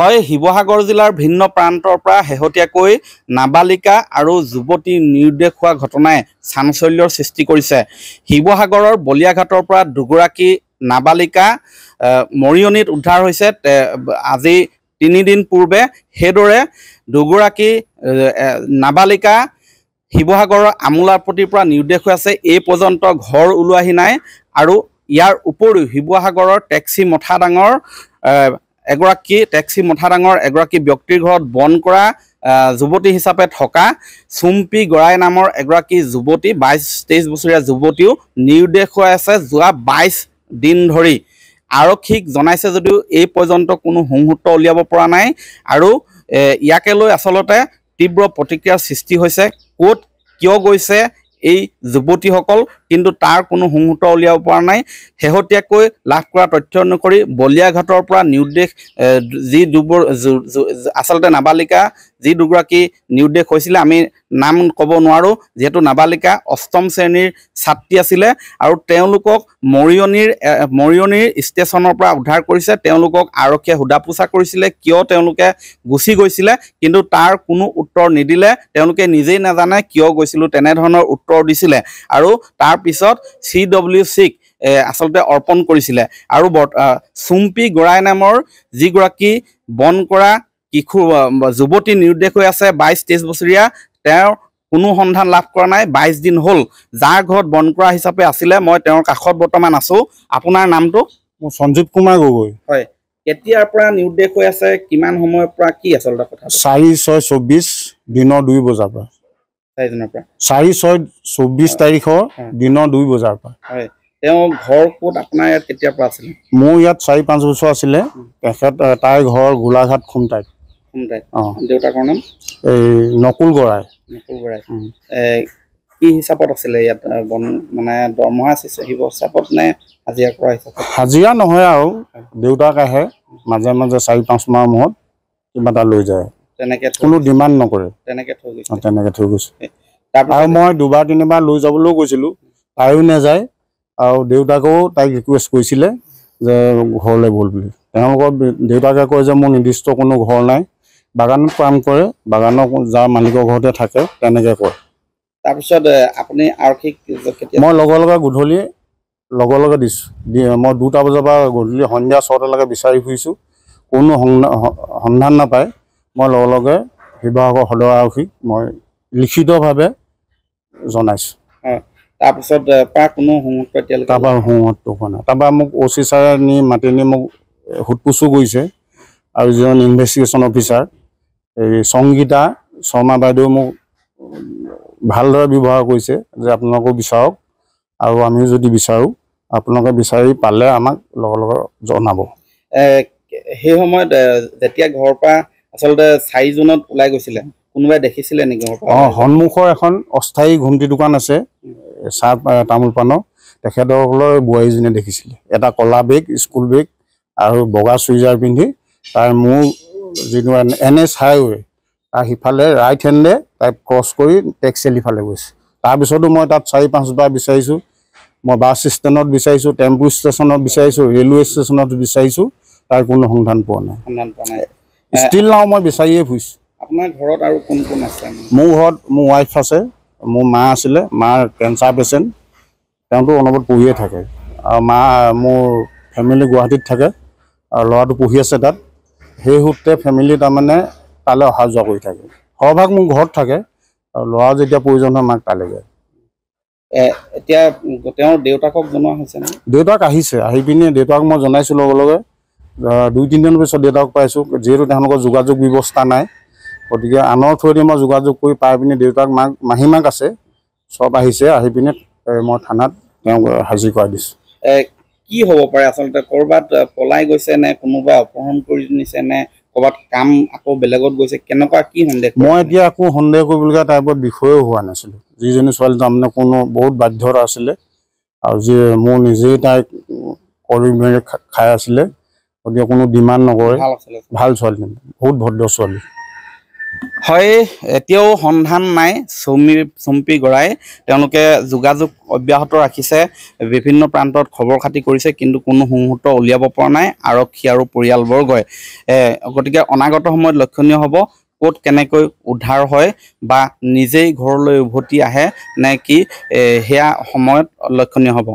হয় শিৱসাগৰ জিলাৰ ভিন্ন প্ৰান্তৰ পৰা শেহতীয়াকৈ নাবালিকা আৰু যুৱতী নিৰ্দেশ হোৱা ঘটনাই চাঞ্চল্যৰ সৃষ্টি কৰিছে শিৱসাগৰৰ বলিয়াঘাটৰ পৰা দুগৰাকী নাবালিকা মৰিয়নিত উদ্ধাৰ হৈছে আজি তিনিদিন পূৰ্বে সেইদৰে দুগৰাকী নাবালিকা শিৱসাগৰৰ আমোলাপতিৰ পৰা নিৰ্দেশ হৈ আছে এই পৰ্যন্ত ঘৰ ওলোৱাহি নাই আৰু ইয়াৰ উপৰিও শিৱসাগৰৰ টেক্সি মথা ডাঙৰ এগৰাকী টেক্সি মথাডাঙৰ এগৰাকী ব্যক্তিৰ ঘৰত বন কৰা যুৱতী হিচাপে থকা চুম্পী গৰাই নামৰ এগৰাকী যুৱতী বাইছ তেইছ বছৰীয়া যুৱতীও নিৰুদ্দেশ হৈ আছে যোৱা বাইছ দিন ধৰি আৰক্ষীক জনাইছে যদিও এই পৰ্যন্ত কোনো সংহূৰ্ত উলিয়াব পৰা নাই আৰু ইয়াকে লৈ আচলতে তীব্ৰ প্ৰতিক্ৰিয়াৰ সৃষ্টি হৈছে ক'ত কিয় গৈছে এই যুৱতীসকল কিন্তু তাৰ কোনো সুংসূত্ৰ উলিয়াব পৰা নাই শেহতীয়াকৈ লাভ কৰা তথ্য অনুসৰি বলিয়াঘাটৰ পৰা নিৰ্দেশ যি দুবোৰ আচলতে নাবালিকা যি দুগৰাকী নিৰ্দেশ হৈছিলে আমি নাম ক'ব নোৱাৰোঁ যিহেতু নাবালিকা অষ্টম শ্ৰেণীৰ ছাত্ৰী আছিলে আৰু তেওঁলোকক মৰিয়নিৰ মৰিয়নিৰ ষ্টেচনৰ পৰা উদ্ধাৰ কৰিছে তেওঁলোকক আৰক্ষীয়ে সোধা পোছা কৰিছিলে কিয় তেওঁলোকে গুচি গৈছিলে কিন্তু তাৰ কোনো উত্তৰ নিদিলে তেওঁলোকে নিজেই নাজানে কিয় গৈছিলোঁ তেনেধৰণৰ উত্তৰ দিছিলে আৰু তাৰ পিছত চি ডব্লিউ চিক আচলতে অৰ্পণ কৰিছিলে আৰু চুম্পি গোড়াই নামৰ যিগৰাকী বন কৰা কিশো যুৱতী নিৰ্দেশ হৈ আছে বাইছ তেইছ বছৰীয়া তেওঁৰ কোনো সন্ধান লাভ কৰা নাই বাইছ দিন হ'ল যাৰ ঘৰত বন কৰা হিচাপে আছিলে মই তেওঁৰ কাষত বৰ্তমান আছো আপোনাৰ নামটো মোৰ সঞ্জীৱ কুমাৰ গগৈ হয় কেতিয়াৰ পৰা নিৰ্দেশ হৈ আছে কিমান সময়ৰ পৰা কি আচলতে কথা চাৰি ছয় চৌব্বিছ দিনৰ দুই বজাৰ পৰা চাৰি ছয় চৌব্বিছ তাৰিখৰ দিনৰ দুই বজাৰ পৰা তেওঁ ঘৰ ক'ত আপোনাৰ ইয়াত কেতিয়াৰ পৰা আছিলে মোৰ ইয়াত চাৰি পাঁচ বছৰ আছিলে তেখেত তাইৰ ঘৰ গোলাঘাট খুমটাইত দেউতাকৰ নাম এই নকুল গৰাই নকুল গৰাই কি হিচাপত আছিলে ইয়াত বন মানে দৰমহা আছে সেইবোৰ হিচাপত নে হাজিৰা কৰা হিচাপত হাজিৰা নহয় আৰু দেউতাক আহে মাজে মাজে চাৰি পাঁচ মাহৰ মূৰত কিবা এটা লৈ যায় কোনো ডিমাণ্ড নকৰে তেনেকে থৈ গৈছে আৰু মই দুবাৰ তিনিবাৰ লৈ যাবলৈও গৈছিলোঁ তাইও নাযায় আৰু দেউতাকেও তাইক ৰিকুৱেষ্ট কৰিছিলে যে ঘৰলৈ বল বুলি তেওঁলোকৰ দেউতাকে কয় যে মোৰ নিৰ্দিষ্ট কোনো ঘৰ নাই বাগানত কাম কৰে বাগানৰ যাৰ মালিকৰ ঘৰতে থাকে তেনেকৈ কয় তাৰপিছত আপুনি আৰ্থিক মই লগে লগে গধূলি লগে লগে দিছোঁ মই দুটা বজাৰ পৰা গধূলি সন্ধিয়া ছটালৈকে বিচাৰি ফুৰিছোঁ কোনো সন্ধান নাপায় মই লগে লগে শিৱসাগৰ সদৰ আৰক্ষীক মই লিখিতভাৱে জনাইছোঁ তাৰপিছত কোনো তাৰপৰা সংসদটো হোৱা নাই তাৰপৰা মোক অ' চি ছাৰে নি মাতি নি মোক সোধ পোছো কৰিছে আৰু যিজন ইনভেষ্টিগেশ্যন অফিচাৰ এই সংগীতা শৰ্মা বাইদেউ মোক ভালদৰে ব্যৱহাৰ কৰিছে যে আপোনালোকেও বিচাৰক আৰু আমিও যদি বিচাৰোঁ আপোনালোকে বিচাৰি পালে আমাক লগে লগে জনাব সেই সময়ত যেতিয়া ঘৰৰ পৰা আচলতে চাৰিজনত ওলাই গৈছিলে কোনোবাই দেখিছিলে নেকি অঁ সন্মুখৰ এখন অস্থায়ী ঘুমটি দোকান আছে চাহ তামোল পাণৰ তেখেতসকলৰ বোৱাৰীজনীয়ে দেখিছিলে এটা কলা বেগ স্কুল বেগ আৰু বগা চুইজাৰ পিন্ধি তাৰ মোৰ যিটো এন এছ হাইৱে তাৰ সিফালে ৰাইট হেণ্ডে তাই ক্ৰছ কৰি টেক্সেলিফালে গৈছে তাৰপিছতো মই তাত চাৰি পাঁচবাৰ বিচাৰিছোঁ মই বাছ ষ্টেণ্ডত বিচাৰিছোঁ টেম্পু ষ্টেচনত বিচাৰিছোঁ ৰেলৱে ষ্টেচনত বিচাৰিছোঁ তাৰ কোনো সন্ধান পোৱা নাই সন্ধান পোৱা নাই ষ্টিল নাও মই বিচাৰিয়ে ফুৰিছোঁ আপোনাৰ ঘৰত আৰু কোন কোন আছে মোৰ ঘৰত মোৰ ৱাইফ আছে মোৰ মা আছিলে মাৰ কেঞ্চাৰ পেচেণ্ট তেওঁতো অনবত পঢ়িয়ে থাকে আৰু মা মোৰ ফেমিলি গুৱাহাটীত থাকে আৰু ল'ৰাটো পঢ়ি আছে তাত সেই সূত্ৰে ফেমিলি তাৰমানে তালৈ অহা যোৱা কৰি থাকে সৰহভাগ মোৰ ঘৰত থাকে আৰু ল'ৰা যেতিয়া প্ৰয়োজন হয় মাক তালৈ যায় এতিয়া তেওঁৰ দেউতাকক জনোৱা হৈছে দেউতাক আহিছে আহি পিনি দেউতাক মই জনাইছোঁ লগে লগে দুই তিনিদিন পিছত দেউতাক পাইছোঁ যিহেতু তেওঁলোকৰ যোগাযোগ ব্যৱস্থা নাই গতিকে আনৰ থ্ৰুৱেদি মই যোগাযোগ কৰি পাই পিনি দেউতাক মাক মাহীমাক আছে চব আহিছে আহি পিনে মই থানাত তেওঁক হাজিৰ কৰাই দিছোঁ কি হ'ব পাৰে আচলতে ক'ৰবাত পলাই গৈছে নে কোনোবাই অপহৰণ কৰি নিছে নে ক'ৰবাত কাম আকৌ বেলেগত গৈছে কেনেকুৱা কি সন্দেহ মই এতিয়া আকৌ সন্দেহ কৰিবলগীয়া টাইপত বিষয়ে হোৱা নাছিলোঁ যিজনী ছোৱালী তাৰমানে কোনো বহুত বাধ্যতা আছিলে আৰু যি মোৰ নিজেই তাইক কৰি মেলি খাই আছিলে গতিকে কোনো ডিমাণ্ড নকৰে ভাল ছোৱালী বহুত ভদ্ৰ ছোৱালী হয় এতিয়াও সন্ধান নাই চুমি চুম্পী গড়াই তেওঁলোকে যোগাযোগ অব্যাহত ৰাখিছে বিভিন্ন প্ৰান্তত খবৰ খাতি কৰিছে কিন্তু কোনো সুমূহূৰ্ত উলিয়াব পৰা নাই আৰক্ষী আৰু পৰিয়ালবৰ্গই গতিকে অনাগত সময়ত লক্ষণীয় হ'ব ক'ত কেনেকৈ উদ্ধাৰ হয় বা নিজেই ঘৰলৈ উভতি আহে নে কি সেয়া সময়ত লক্ষণীয় হ'ব